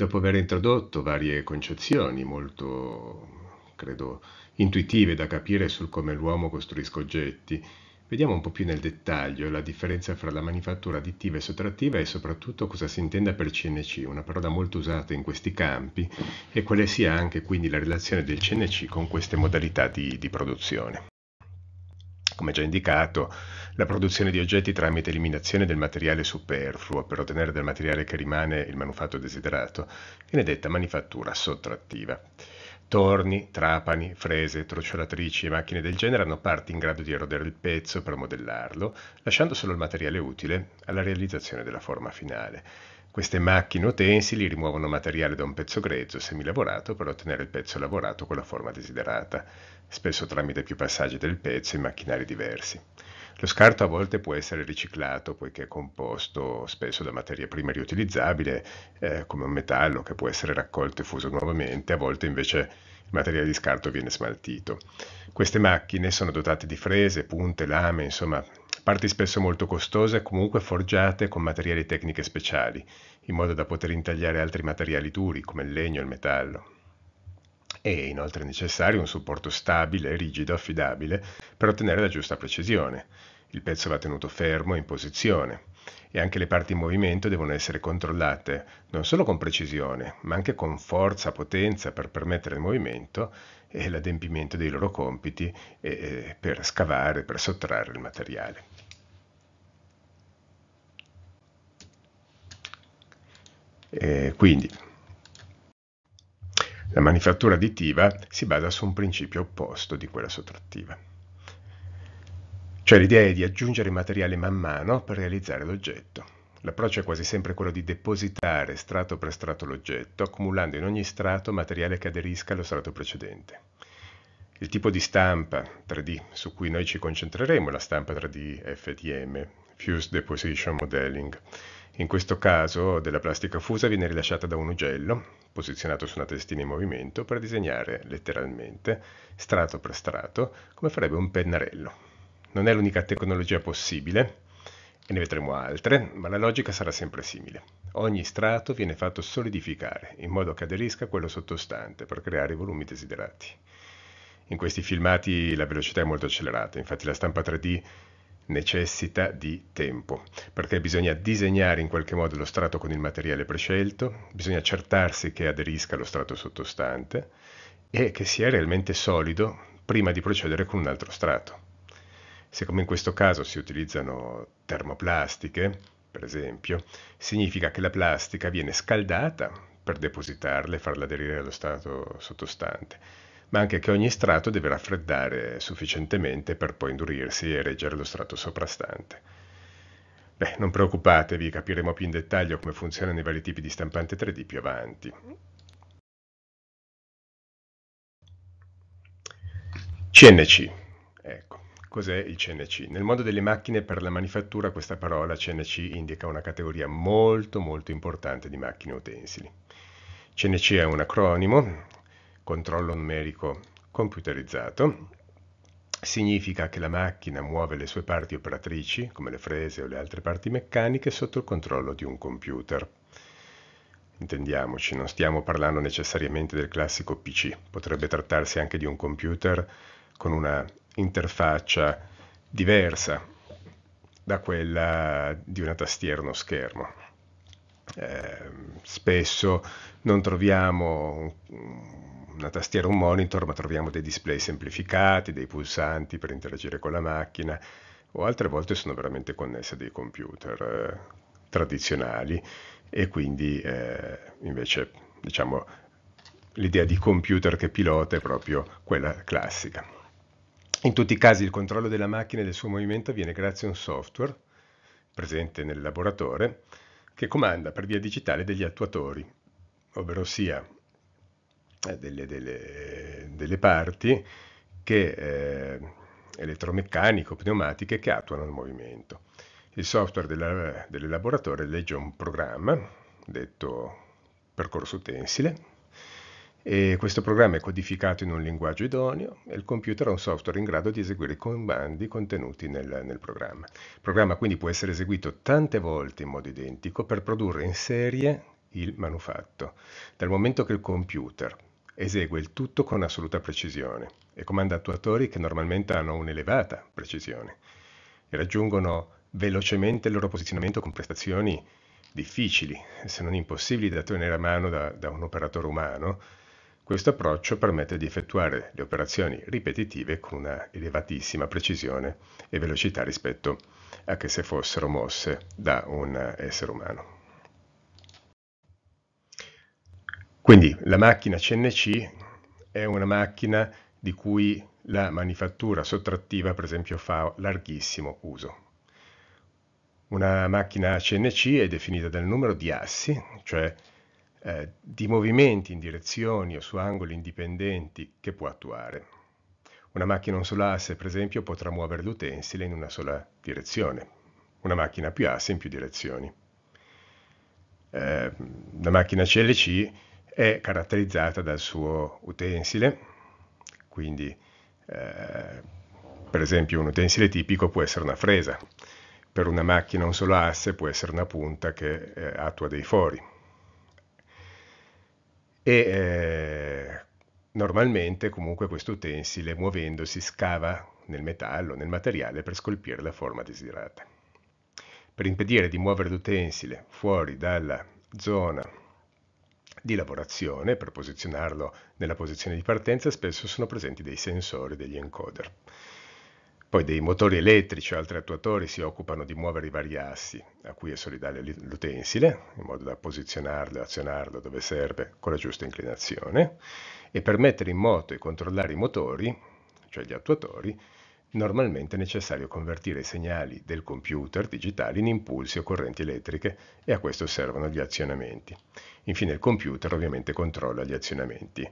dopo aver introdotto varie concezioni molto, credo, intuitive da capire sul come l'uomo costruisca oggetti, vediamo un po' più nel dettaglio la differenza fra la manifattura additiva e sottrattiva e soprattutto cosa si intenda per CNC, una parola molto usata in questi campi, e quale sia anche quindi la relazione del CNC con queste modalità di, di produzione come già indicato, la produzione di oggetti tramite eliminazione del materiale superfluo per ottenere del materiale che rimane il manufatto desiderato viene detta manifattura sottrattiva. Torni, trapani, frese, trocciolatrici e macchine del genere hanno parti in grado di erodere il pezzo per modellarlo, lasciando solo il materiale utile alla realizzazione della forma finale. Queste macchine utensili rimuovono materiale da un pezzo grezzo semilavorato per ottenere il pezzo lavorato con la forma desiderata, spesso tramite più passaggi del pezzo in macchinari diversi. Lo scarto a volte può essere riciclato poiché è composto spesso da materia prima riutilizzabile, eh, come un metallo che può essere raccolto e fuso nuovamente, a volte invece il materiale di scarto viene smaltito. Queste macchine sono dotate di frese, punte, lame, insomma parti spesso molto costose, e comunque forgiate con materiali tecniche speciali, in modo da poter intagliare altri materiali duri come il legno e il metallo. E inoltre è necessario un supporto stabile, rigido, affidabile per ottenere la giusta precisione. Il pezzo va tenuto fermo e in posizione e anche le parti in movimento devono essere controllate non solo con precisione, ma anche con forza, potenza per permettere il movimento e l'adempimento dei loro compiti e, per scavare, per sottrarre il materiale. E quindi la manifattura additiva si basa su un principio opposto di quella sottrattiva. Cioè l'idea è di aggiungere materiale man mano per realizzare l'oggetto. L'approccio è quasi sempre quello di depositare strato per strato l'oggetto, accumulando in ogni strato materiale che aderisca allo strato precedente. Il tipo di stampa 3D su cui noi ci concentreremo è la stampa 3D FDM, Fused Deposition Modeling. In questo caso della plastica fusa viene rilasciata da un ugello, posizionato su una testina in movimento, per disegnare letteralmente, strato per strato, come farebbe un pennarello. Non è l'unica tecnologia possibile, e ne vedremo altre, ma la logica sarà sempre simile. Ogni strato viene fatto solidificare, in modo che aderisca a quello sottostante, per creare i volumi desiderati. In questi filmati la velocità è molto accelerata, infatti la stampa 3D necessita di tempo, perché bisogna disegnare in qualche modo lo strato con il materiale prescelto, bisogna accertarsi che aderisca allo strato sottostante e che sia realmente solido prima di procedere con un altro strato. Siccome in questo caso si utilizzano termoplastiche, per esempio, significa che la plastica viene scaldata per depositarla e farla aderire allo strato sottostante, ma anche che ogni strato deve raffreddare sufficientemente per poi indurirsi e reggere lo strato soprastante. Beh, non preoccupatevi, capiremo più in dettaglio come funzionano i vari tipi di stampante 3D più avanti. CNC Cos'è il CNC? Nel mondo delle macchine per la manifattura questa parola CNC indica una categoria molto molto importante di macchine utensili. CNC è un acronimo, controllo numerico computerizzato, significa che la macchina muove le sue parti operatrici, come le frese o le altre parti meccaniche, sotto il controllo di un computer. Intendiamoci, non stiamo parlando necessariamente del classico PC, potrebbe trattarsi anche di un computer con una interfaccia diversa da quella di una tastiera o uno schermo. Eh, spesso non troviamo una tastiera o un monitor, ma troviamo dei display semplificati, dei pulsanti per interagire con la macchina, o altre volte sono veramente connesse a dei computer eh, tradizionali e quindi eh, invece diciamo l'idea di computer che pilota è proprio quella classica. In tutti i casi il controllo della macchina e del suo movimento avviene grazie a un software presente nel laboratorio che comanda per via digitale degli attuatori, ovvero sia eh, delle, delle, delle parti che, eh, elettromeccaniche o pneumatiche che attuano il movimento. Il software della, dell'elaboratore legge un programma, detto percorso utensile, e questo programma è codificato in un linguaggio idoneo e il computer ha un software in grado di eseguire i comandi contenuti nel, nel, programma. Il programma quindi può essere eseguito tante volte in modo identico per produrre in serie il manufatto, dal momento che il computer esegue il tutto con assoluta precisione e comanda attuatori che normalmente hanno un'elevata precisione e raggiungono velocemente il loro posizionamento con prestazioni difficili, se non impossibili da tenere a mano da, da un operatore umano, questo approccio permette di effettuare le operazioni ripetitive con una elevatissima precisione e velocità rispetto a che se fossero mosse da un essere umano. Quindi la macchina CNC è una macchina di cui la manifattura sottrattiva per esempio fa larghissimo uso. Una macchina CNC è definita dal numero di assi, cioè eh, di movimenti in direzioni o su angoli indipendenti che può attuare. Una macchina a un solo asse, per esempio, potrà muovere l'utensile in una sola direzione, una macchina a più asse in più direzioni. Eh, la macchina CLC è caratterizzata dal suo utensile, quindi eh, per esempio un utensile tipico può essere una fresa, per una macchina a un solo asse può essere una punta che eh, attua dei fori e eh, normalmente comunque questo utensile muovendosi scava nel metallo, nel materiale per scolpire la forma desiderata. Per impedire di muovere l'utensile fuori dalla zona di lavorazione, per posizionarlo nella posizione di partenza, spesso sono presenti dei sensori, degli encoder. Poi dei motori elettrici o altri attuatori si occupano di muovere i vari assi a cui è solidale l'utensile, in modo da posizionarlo e azionarlo dove serve con la giusta inclinazione, e per mettere in moto e controllare i motori, cioè gli attuatori, normalmente è necessario convertire i segnali del computer digitali in impulsi o correnti elettriche e a questo servono gli azionamenti. Infine il computer ovviamente controlla gli azionamenti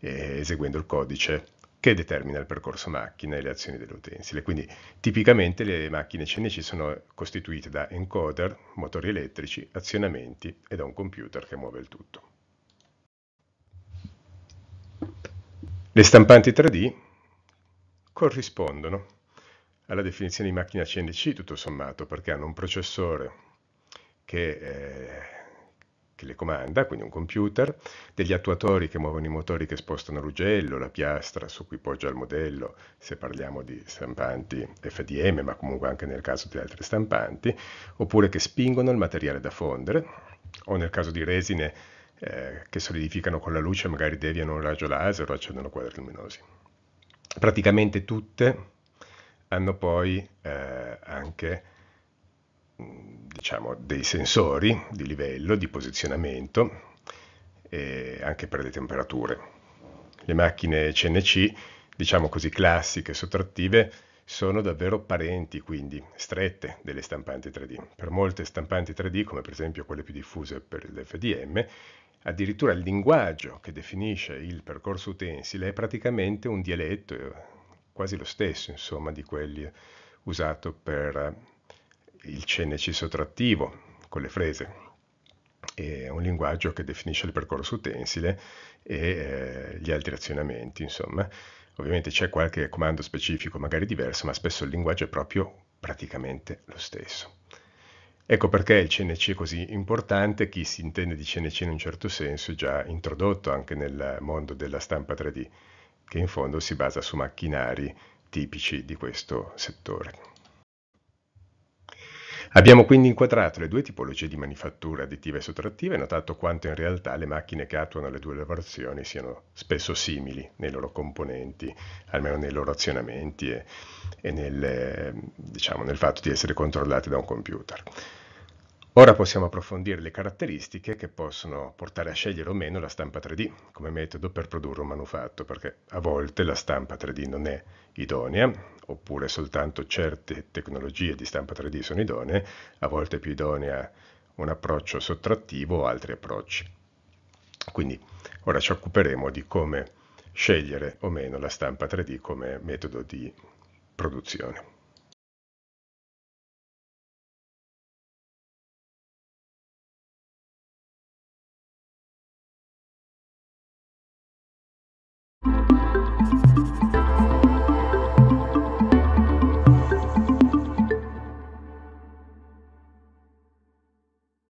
eh, eseguendo il codice che determina il percorso macchina e le azioni dell'utensile. Quindi tipicamente le macchine CNC sono costituite da encoder, motori elettrici, azionamenti e da un computer che muove il tutto. Le stampanti 3D corrispondono alla definizione di macchina CNC tutto sommato perché hanno un processore che eh, chi comanda, quindi un computer, degli attuatori che muovono i motori che spostano l'ugello, la piastra su cui poggia il modello, se parliamo di stampanti FDM, ma comunque anche nel caso di altre stampanti, oppure che spingono il materiale da fondere, o nel caso di resine eh, che solidificano con la luce, magari deviano un raggio laser o accendono quadri luminosi. Praticamente tutte hanno poi eh, anche diciamo, dei sensori di livello, di posizionamento, e anche per le temperature. Le macchine CNC, diciamo così classiche, e sottrattive, sono davvero parenti, quindi strette, delle stampanti 3D. Per molte stampanti 3D, come per esempio quelle più diffuse per l'FDM, addirittura il linguaggio che definisce il percorso utensile è praticamente un dialetto, eh, quasi lo stesso, insomma, di quelli usato per il CNC sottrattivo con le frese. È un linguaggio che definisce il percorso utensile e eh, gli altri azionamenti, insomma. Ovviamente c'è qualche comando specifico, magari diverso, ma spesso il linguaggio è proprio praticamente lo stesso. Ecco perché il CNC è così importante, chi si intende di CNC in un certo senso è già introdotto anche nel mondo della stampa 3D, che in fondo si basa su macchinari tipici di questo settore. Abbiamo quindi inquadrato le due tipologie di manifattura additiva e sottrattiva e notato quanto in realtà le macchine che attuano le due lavorazioni siano spesso simili nei loro componenti, almeno nei loro azionamenti e, e nel, diciamo, nel fatto di essere controllate da un computer. Ora possiamo approfondire le caratteristiche che possono portare a scegliere o meno la stampa 3D come metodo per produrre un manufatto, perché a volte la stampa 3D non è idonea, oppure soltanto certe tecnologie di stampa 3D sono idonee, a volte è più idonea un approccio sottrattivo o altri approcci. Quindi ora ci occuperemo di come scegliere o meno la stampa 3D come metodo di produzione.